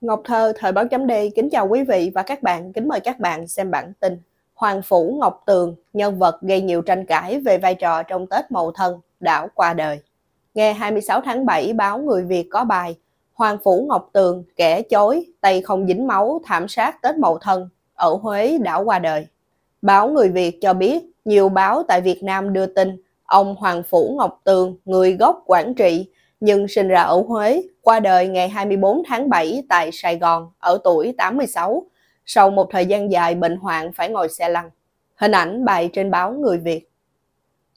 Ngọc Thơ, Thời báo chấm đê, kính chào quý vị và các bạn, kính mời các bạn xem bản tin. Hoàng Phủ Ngọc Tường, nhân vật gây nhiều tranh cãi về vai trò trong Tết Mậu Thân, đảo qua đời. Ngày 26 tháng 7, báo Người Việt có bài Hoàng Phủ Ngọc Tường, kẻ chối, tay không dính máu, thảm sát Tết Mậu Thân, ở Huế đảo qua đời. Báo Người Việt cho biết, nhiều báo tại Việt Nam đưa tin, ông Hoàng Phủ Ngọc Tường, người gốc Quảng Trị, nhưng sinh ra ở Huế, qua đời ngày 24 tháng 7 tại Sài Gòn ở tuổi 86, sau một thời gian dài bệnh hoạn phải ngồi xe lăn. Hình ảnh bài trên báo Người Việt.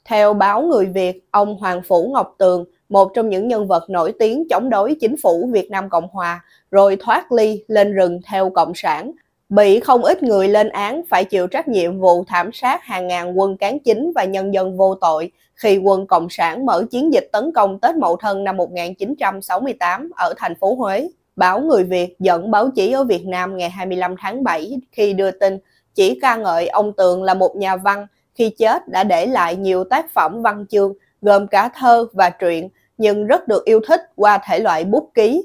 Theo báo Người Việt, ông Hoàng Phủ Ngọc Tường, một trong những nhân vật nổi tiếng chống đối chính phủ Việt Nam Cộng Hòa, rồi thoát ly lên rừng theo Cộng sản, Bỉ không ít người lên án phải chịu trách nhiệm vụ thảm sát hàng ngàn quân cán chính và nhân dân vô tội khi quân Cộng sản mở chiến dịch tấn công Tết Mậu Thân năm 1968 ở thành phố Huế. Báo Người Việt dẫn báo chí ở Việt Nam ngày 25 tháng 7 khi đưa tin chỉ ca ngợi ông Tường là một nhà văn khi chết đã để lại nhiều tác phẩm văn chương gồm cả thơ và truyện nhưng rất được yêu thích qua thể loại bút ký.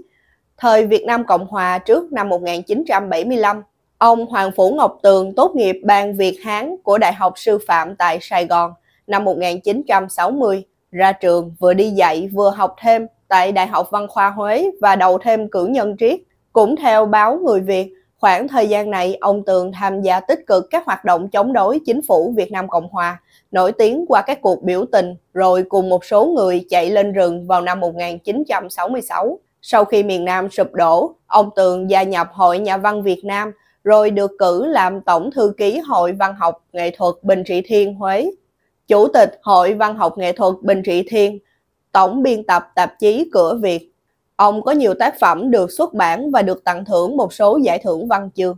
Thời Việt Nam Cộng Hòa trước năm 1975, Ông Hoàng Phủ Ngọc Tường tốt nghiệp Ban Việt Hán của Đại học Sư phạm tại Sài Gòn năm 1960, ra trường vừa đi dạy vừa học thêm tại Đại học Văn khoa Huế và đầu thêm cử nhân triết. Cũng theo báo Người Việt, khoảng thời gian này ông Tường tham gia tích cực các hoạt động chống đối chính phủ Việt Nam Cộng Hòa, nổi tiếng qua các cuộc biểu tình rồi cùng một số người chạy lên rừng vào năm 1966. Sau khi miền Nam sụp đổ, ông Tường gia nhập Hội Nhà văn Việt Nam – rồi được cử làm Tổng Thư ký Hội Văn học Nghệ thuật Bình Trị Thiên Huế, Chủ tịch Hội Văn học Nghệ thuật Bình Trị Thiên, Tổng biên tập tạp chí Cửa Việt. Ông có nhiều tác phẩm được xuất bản và được tặng thưởng một số giải thưởng văn chương.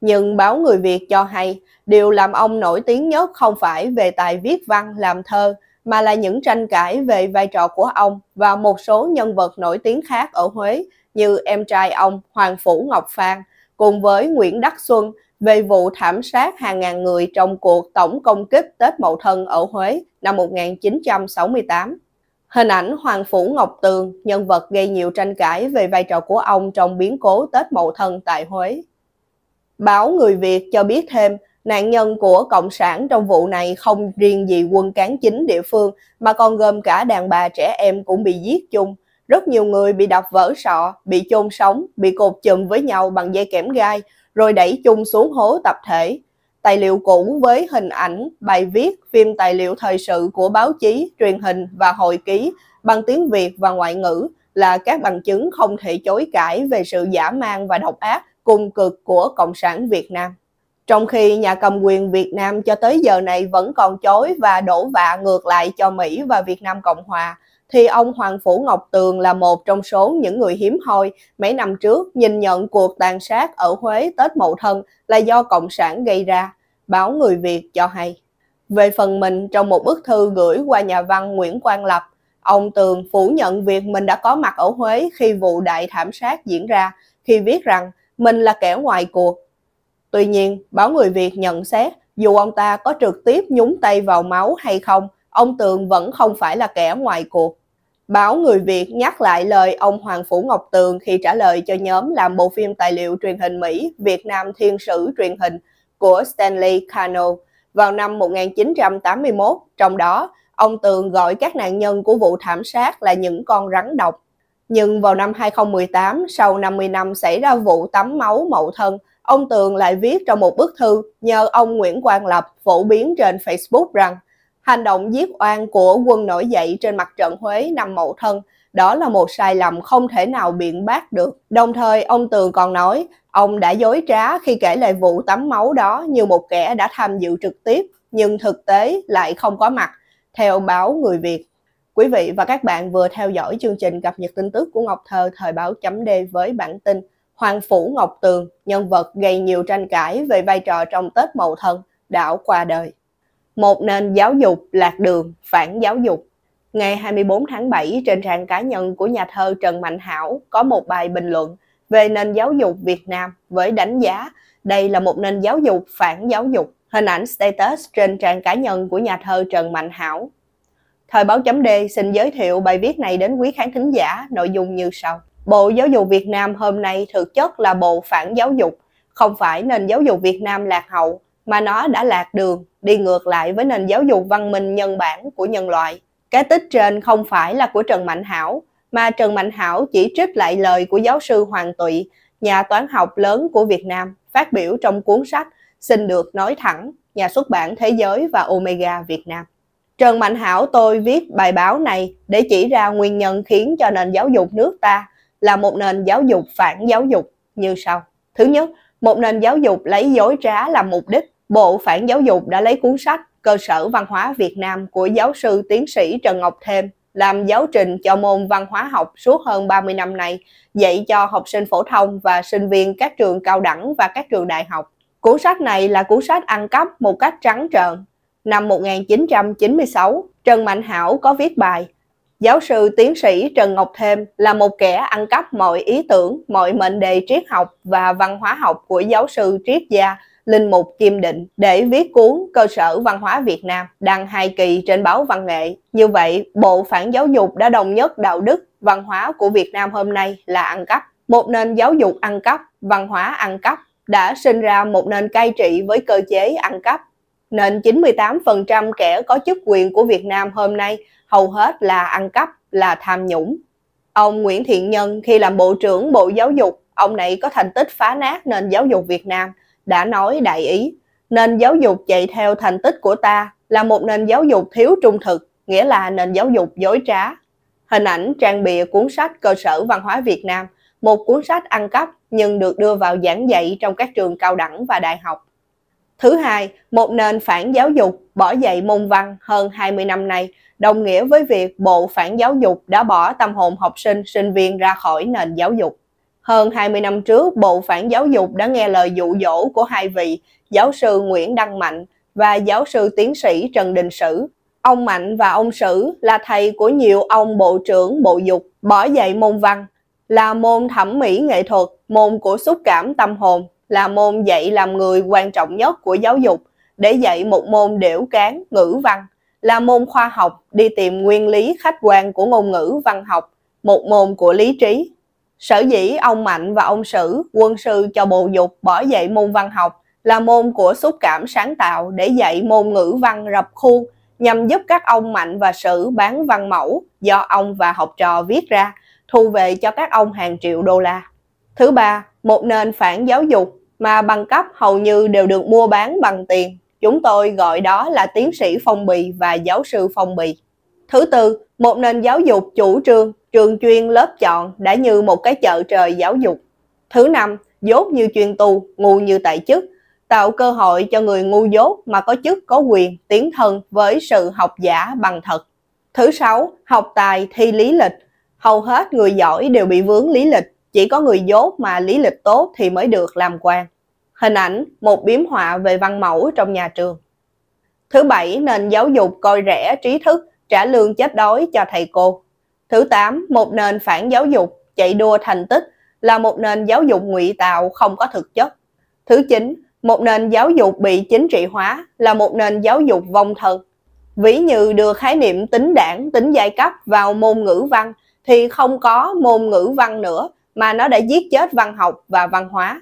Nhưng báo Người Việt cho hay, điều làm ông nổi tiếng nhất không phải về tài viết văn, làm thơ, mà là những tranh cãi về vai trò của ông và một số nhân vật nổi tiếng khác ở Huế như em trai ông Hoàng Phủ Ngọc Phan – cùng với Nguyễn Đắc Xuân về vụ thảm sát hàng ngàn người trong cuộc tổng công kích Tết Mậu Thân ở Huế năm 1968. Hình ảnh Hoàng Phủ Ngọc Tường, nhân vật gây nhiều tranh cãi về vai trò của ông trong biến cố Tết Mậu Thân tại Huế. Báo Người Việt cho biết thêm, nạn nhân của Cộng sản trong vụ này không riêng gì quân cán chính địa phương mà còn gồm cả đàn bà trẻ em cũng bị giết chung. Rất nhiều người bị đập vỡ sọ, bị chôn sống, bị cột chừng với nhau bằng dây kẽm gai, rồi đẩy chung xuống hố tập thể. Tài liệu cũ với hình ảnh, bài viết, phim tài liệu thời sự của báo chí, truyền hình và hội ký bằng tiếng Việt và ngoại ngữ là các bằng chứng không thể chối cãi về sự giả man và độc ác cùng cực của Cộng sản Việt Nam. Trong khi nhà cầm quyền Việt Nam cho tới giờ này vẫn còn chối và đổ vạ ngược lại cho Mỹ và Việt Nam Cộng Hòa, thì ông Hoàng Phủ Ngọc Tường là một trong số những người hiếm hoi mấy năm trước nhìn nhận cuộc tàn sát ở Huế Tết Mậu Thân là do Cộng sản gây ra, báo Người Việt cho hay. Về phần mình, trong một bức thư gửi qua nhà văn Nguyễn Quang Lập, ông Tường phủ nhận việc mình đã có mặt ở Huế khi vụ đại thảm sát diễn ra, khi viết rằng mình là kẻ ngoài cuộc. Tuy nhiên, báo Người Việt nhận xét, dù ông ta có trực tiếp nhúng tay vào máu hay không, ông Tường vẫn không phải là kẻ ngoài cuộc. Báo Người Việt nhắc lại lời ông Hoàng Phủ Ngọc Tường khi trả lời cho nhóm làm bộ phim tài liệu truyền hình Mỹ Việt Nam Thiên Sử Truyền hình của Stanley Cano vào năm 1981. Trong đó, ông Tường gọi các nạn nhân của vụ thảm sát là những con rắn độc. Nhưng vào năm 2018, sau 50 năm xảy ra vụ tắm máu mậu thân, ông Tường lại viết trong một bức thư nhờ ông Nguyễn Quang Lập phổ biến trên Facebook rằng Hành động giết oan của quân nổi dậy trên mặt trận Huế năm Mậu Thân đó là một sai lầm không thể nào biện bác được. Đồng thời, ông Tường còn nói, ông đã dối trá khi kể lại vụ tắm máu đó như một kẻ đã tham dự trực tiếp, nhưng thực tế lại không có mặt, theo báo Người Việt. Quý vị và các bạn vừa theo dõi chương trình cập nhật tin tức của Ngọc Thơ thời báo chấm D với bản tin Hoàng Phủ Ngọc Tường, nhân vật gây nhiều tranh cãi về vai trò trong Tết Mậu Thân, đảo qua đời. Một nền giáo dục lạc đường, phản giáo dục. Ngày 24 tháng 7 trên trang cá nhân của nhà thơ Trần Mạnh Hảo có một bài bình luận về nền giáo dục Việt Nam với đánh giá đây là một nền giáo dục phản giáo dục. Hình ảnh status trên trang cá nhân của nhà thơ Trần Mạnh Hảo. Thời báo chấm D xin giới thiệu bài viết này đến quý khán thính giả nội dung như sau. Bộ Giáo dục Việt Nam hôm nay thực chất là bộ phản giáo dục, không phải nền giáo dục Việt Nam lạc hậu mà nó đã lạc đường, đi ngược lại với nền giáo dục văn minh nhân bản của nhân loại. Cái tích trên không phải là của Trần Mạnh Hảo, mà Trần Mạnh Hảo chỉ trích lại lời của giáo sư Hoàng Tụy, nhà toán học lớn của Việt Nam, phát biểu trong cuốn sách Xin được nói thẳng, nhà xuất bản Thế giới và Omega Việt Nam. Trần Mạnh Hảo tôi viết bài báo này để chỉ ra nguyên nhân khiến cho nền giáo dục nước ta là một nền giáo dục phản giáo dục như sau. Thứ nhất, một nền giáo dục lấy dối trá làm mục đích Bộ Phản Giáo dục đã lấy cuốn sách Cơ sở Văn hóa Việt Nam của giáo sư tiến sĩ Trần Ngọc Thêm làm giáo trình cho môn văn hóa học suốt hơn 30 năm nay, dạy cho học sinh phổ thông và sinh viên các trường cao đẳng và các trường đại học. Cuốn sách này là cuốn sách ăn cắp một cách trắng trợn. Năm 1996, Trần Mạnh Hảo có viết bài Giáo sư tiến sĩ Trần Ngọc Thêm là một kẻ ăn cắp mọi ý tưởng, mọi mệnh đề triết học và văn hóa học của giáo sư triết gia Linh Mục Kim Định để viết cuốn Cơ sở Văn hóa Việt Nam đăng hai kỳ trên báo Văn nghệ. Như vậy, Bộ Phản Giáo dục đã đồng nhất đạo đức, văn hóa của Việt Nam hôm nay là ăn cắp. Một nền giáo dục ăn cắp, văn hóa ăn cắp đã sinh ra một nền cai trị với cơ chế ăn cắp. Nên 98% kẻ có chức quyền của Việt Nam hôm nay hầu hết là ăn cắp, là tham nhũng. Ông Nguyễn Thiện Nhân khi làm Bộ trưởng Bộ Giáo dục, ông này có thành tích phá nát nền giáo dục Việt Nam – đã nói đại ý, nền giáo dục chạy theo thành tích của ta là một nền giáo dục thiếu trung thực, nghĩa là nền giáo dục dối trá. Hình ảnh trang bìa cuốn sách Cơ sở Văn hóa Việt Nam, một cuốn sách ăn cắp nhưng được đưa vào giảng dạy trong các trường cao đẳng và đại học. Thứ hai, một nền phản giáo dục bỏ dạy môn văn hơn 20 năm nay, đồng nghĩa với việc Bộ Phản Giáo dục đã bỏ tâm hồn học sinh, sinh viên ra khỏi nền giáo dục. Hơn 20 năm trước, Bộ Phản Giáo dục đã nghe lời dụ dỗ của hai vị giáo sư Nguyễn Đăng Mạnh và giáo sư tiến sĩ Trần Đình Sử. Ông Mạnh và ông Sử là thầy của nhiều ông Bộ trưởng Bộ Dục bỏ dạy môn văn, là môn thẩm mỹ nghệ thuật, môn của xúc cảm tâm hồn, là môn dạy làm người quan trọng nhất của giáo dục để dạy một môn điểu cán ngữ văn, là môn khoa học đi tìm nguyên lý khách quan của ngôn ngữ văn học, một môn của lý trí, Sở dĩ ông Mạnh và ông Sử, quân sư cho bộ dục bỏ dạy môn văn học là môn của xúc cảm sáng tạo để dạy môn ngữ văn rập khuôn nhằm giúp các ông Mạnh và Sử bán văn mẫu do ông và học trò viết ra, thu về cho các ông hàng triệu đô la. Thứ ba, một nền phản giáo dục mà bằng cấp hầu như đều được mua bán bằng tiền. Chúng tôi gọi đó là tiến sĩ phong bì và giáo sư phong bì. Thứ tư, một nền giáo dục chủ trương trường chuyên lớp chọn đã như một cái chợ trời giáo dục. Thứ năm, dốt như chuyên tu, ngu như tại chức, tạo cơ hội cho người ngu dốt mà có chức có quyền tiến thân với sự học giả bằng thật. Thứ sáu, học tài thi lý lịch. Hầu hết người giỏi đều bị vướng lý lịch, chỉ có người dốt mà lý lịch tốt thì mới được làm quan. Hình ảnh một biếm họa về văn mẫu trong nhà trường. Thứ bảy, nền giáo dục coi rẻ trí thức, trả lương chết đói cho thầy cô. Thứ 8, một nền phản giáo dục chạy đua thành tích là một nền giáo dục ngụy tạo không có thực chất. Thứ 9, một nền giáo dục bị chính trị hóa là một nền giáo dục vong thần. Ví như đưa khái niệm tính đảng, tính giai cấp vào môn ngữ văn thì không có môn ngữ văn nữa mà nó đã giết chết văn học và văn hóa.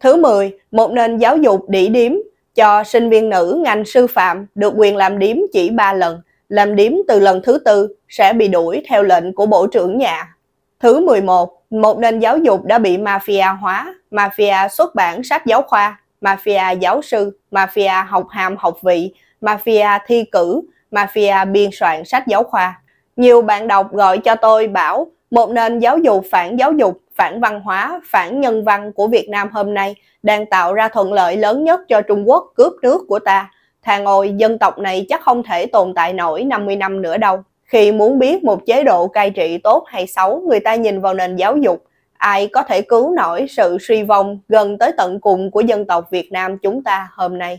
Thứ 10, một nền giáo dục đỉ điếm cho sinh viên nữ ngành sư phạm được quyền làm điếm chỉ 3 lần làm điểm từ lần thứ tư sẽ bị đuổi theo lệnh của Bộ trưởng nhà. Thứ 11, một nền giáo dục đã bị mafia hóa, mafia xuất bản sách giáo khoa, mafia giáo sư, mafia học hàm học vị, mafia thi cử, mafia biên soạn sách giáo khoa. Nhiều bạn đọc gọi cho tôi bảo một nền giáo dục phản giáo dục, phản văn hóa, phản nhân văn của Việt Nam hôm nay đang tạo ra thuận lợi lớn nhất cho Trung Quốc cướp nước của ta thà ngồi dân tộc này chắc không thể tồn tại nổi 50 năm nữa đâu. Khi muốn biết một chế độ cai trị tốt hay xấu, người ta nhìn vào nền giáo dục, ai có thể cứu nổi sự suy vong gần tới tận cùng của dân tộc Việt Nam chúng ta hôm nay.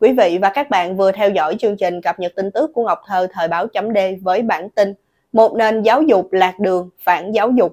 Quý vị và các bạn vừa theo dõi chương trình cập nhật tin tức của Ngọc Thơ thời báo chấm D với bản tin Một nền giáo dục lạc đường phản giáo dục